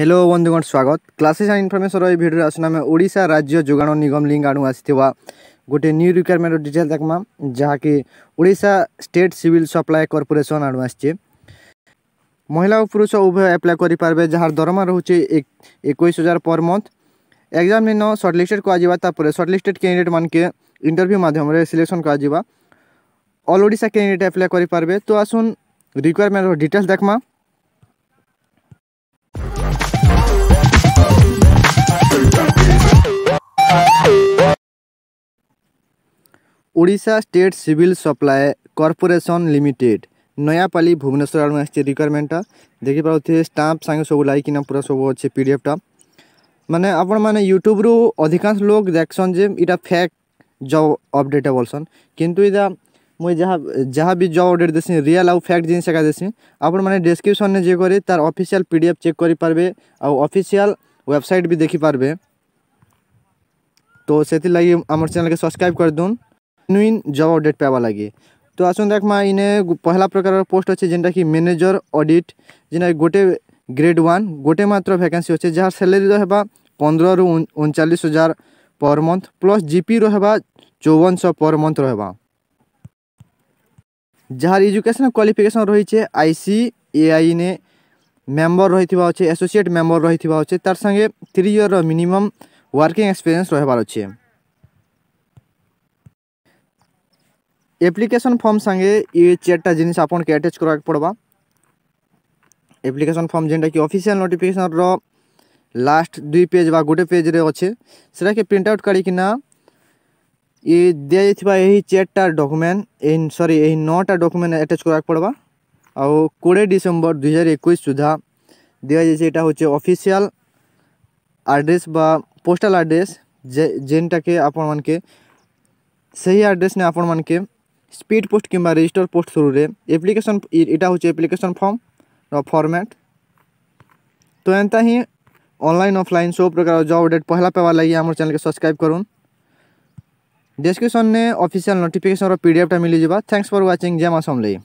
hello বন্ধুগণ স্বাগত classes and information এই ভিডিওরে আসুন আমি ওড়িশা রাজ্য যোগাণ নিগম লিঙ্ক আড়ু আসিথিবা গোটে নিউ রিকোয়ারমেন্ট ডিটেল দেখমা যাহাকি Odisha state civil supply corporation আড়ু আসছে মহিলা ও পুরুষ উভয় আপ্লাই করিপারবে যাহার দরমা রয়েছে একুশ হাজার পর মন্থ এক্সাম নিন সর্টলিস্টেড করা তাপরে সর্টলিস্টেড ক্যান্ডিডেট মানকে ইন্টরভিউ মাধ্যমে সিলেকশন করা অল ওড়িশা ক্যান্ডিডেট আপ্লাই করিপারবে তো আসুন রিকোয়ারমেন্ট ডিটেলস দেখমা Orissa state civil supply corporation limited Nayapalli Bhubaneswar आड़ आज रिक्वयरमेंटा देखिपे स्टाम्प सांगे सब लाइकना पूरा सब अच्छे पी डी पीडीएफटा मैंने आपण मैंने यूट्यूब्रु अधिकांश लोग देखसन जे इटा फैक् जब अपडेट बोलसन कितु इटा मुई जहाँ जहाँ भी जब अपडेट देसी रियल आउ फैक्ट जिन एका देसी आपण मैंने डिस्क्रिप्सन में जे करे तार ऑफिशियल पीडीएफ चेक कर पारबे आ ऑफिशियल वेबसाइट भी देखि तो से लगे आम चेल के सब्सक्राइब कर दून নুইন জব অপডেট পাওয়া লাগে তো আসুন দেখমা ইনে पहला प्रकार पोस्ट अच्छे जेनटा कि ম্যানেজর অডিট যেটা गोटे ग्रेड ওয়ান गोटे मात्र ভ্যাকান্সি অছে যার স্যালারি রহবা पंद्रह रु उनचालीस हज़ार पर मंथ प्लस जीपी रहा चौवन सौ पर मंथ रहा जार एजुकेशन क्वालिफिकेशन रही है आई ए आई ने मेम्बर रही अच्छे एसोसीएट मेम्बर रही अच्छे तार संगे three year minimum working experience रही अच्छे एप्लिकेसन फर्म सागे ये चार्टा जिनिस आपन करवाक पड़वा एप्लिकेसन फर्म जेनटा कि ऑफिशियल नोटिफिकेसन रो दुई पेज बा गोटे पेज रे अच्छे से प्रिंट आउट काढ़ी ये दि जाई चार्टा डॉक्यूमेंट एही सॉरी नौटा डकुमेंट अटैच करवाक पड़वा आउ कोड़े डिसेम्बर दुई हजार एक सुधा दि जाए हूँ अफिसीआल आड्रेस बा पोस्टाल आड्रेस जेनटा के आपण मन सही आड्रेस ने आपण मानके স্পিড পোস্ট কিংবা রেজিষ্টর পোস্ট থ্রুরে এপ্লিকেশন এটা হচ্ছে এপ্লিকেশন ফর্মর ফর্ম্যাট তো ଏନ୍ତା ହିଁ ଅନଲାଇନ୍ ଅଫଲାଇନ୍ ସବୁ ପ୍ରକାର ଜବ୍ ଅପଡ଼େଟ୍ ପହଲା ପାଇବାର୍ ଲାଗି ଆମର ଚ୍ୟାନେଲ୍କେ ସବସ୍କ୍ରାଇବ୍ କରୁନ୍ ଡେସ୍କ୍ରିପ୍ସନ୍ରେ ଅଫିସିଆଲ୍ ନୋଟିଫିକେସନ୍ର ପି ଡି ଏଫ୍ଟା ମିଳିଯିବା ଥ୍ୟାଙ୍କ୍ସ ଫର୍ ୱାଚିଂ ଜୟ ମାସମ୍ଲେଇ